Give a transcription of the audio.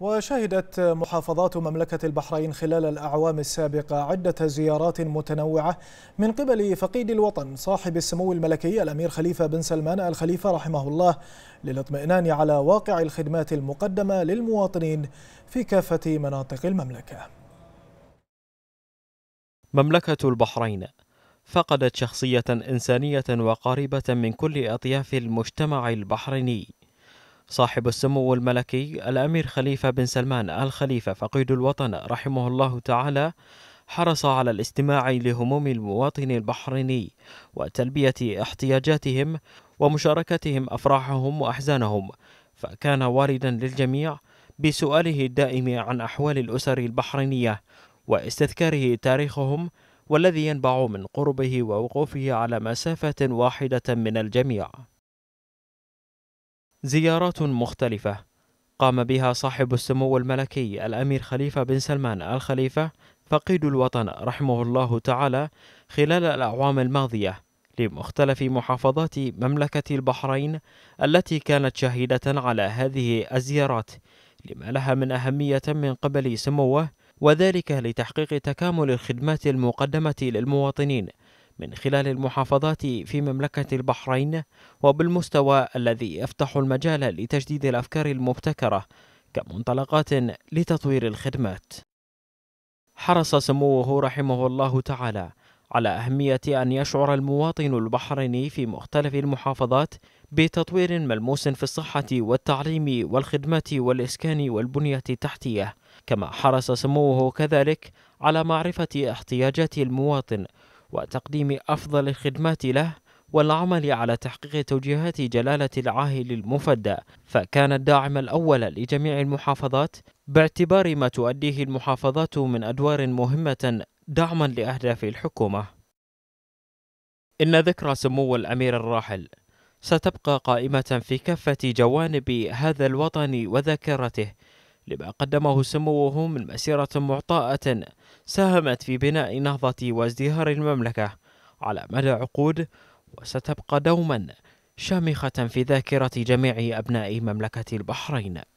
وشهدت محافظات مملكة البحرين خلال الأعوام السابقة عدة زيارات متنوعة من قبل فقيد الوطن صاحب السمو الملكي الأمير خليفة بن سلمان الخليفة رحمه الله للاطمئنان على واقع الخدمات المقدمة للمواطنين في كافة مناطق المملكة مملكة البحرين فقدت شخصية إنسانية وقريبة من كل أطياف المجتمع البحريني صاحب السمو الملكي الأمير خليفة بن سلمان آل خليفة فقيد الوطن رحمه الله تعالى حرص على الاستماع لهموم المواطن البحريني وتلبية احتياجاتهم ومشاركتهم أفراحهم وأحزانهم فكان واردا للجميع بسؤاله الدائم عن أحوال الأسر البحرينية واستذكاره تاريخهم والذي ينبع من قربه ووقوفه على مسافة واحدة من الجميع زيارات مختلفة قام بها صاحب السمو الملكي الأمير خليفة بن سلمان الخليفة فقيد الوطن رحمه الله تعالى خلال الأعوام الماضية لمختلف محافظات مملكة البحرين التي كانت شهيدة على هذه الزيارات لما لها من أهمية من قبل سموه وذلك لتحقيق تكامل الخدمات المقدمة للمواطنين من خلال المحافظات في مملكة البحرين وبالمستوى الذي يفتح المجال لتجديد الأفكار المبتكرة كمنطلقات لتطوير الخدمات. حرص سموه رحمه الله تعالى على أهمية أن يشعر المواطن البحريني في مختلف المحافظات بتطوير ملموس في الصحة والتعليم والخدمات والإسكان والبنية التحتية، كما حرص سموه كذلك على معرفة احتياجات المواطن وتقديم أفضل الخدمات له والعمل على تحقيق توجيهات جلالة العاهل المفدى فكان الداعم الأول لجميع المحافظات باعتبار ما تؤديه المحافظات من أدوار مهمة دعما لأهداف الحكومة إن ذكرى سمو الأمير الراحل ستبقى قائمة في كافة جوانب هذا الوطن وذاكرته لما قدمه سموه من مسيرة معطاءة ساهمت في بناء نهضة وازدهار المملكة على مدى عقود وستبقى دوما شامخة في ذاكرة جميع أبناء مملكة البحرين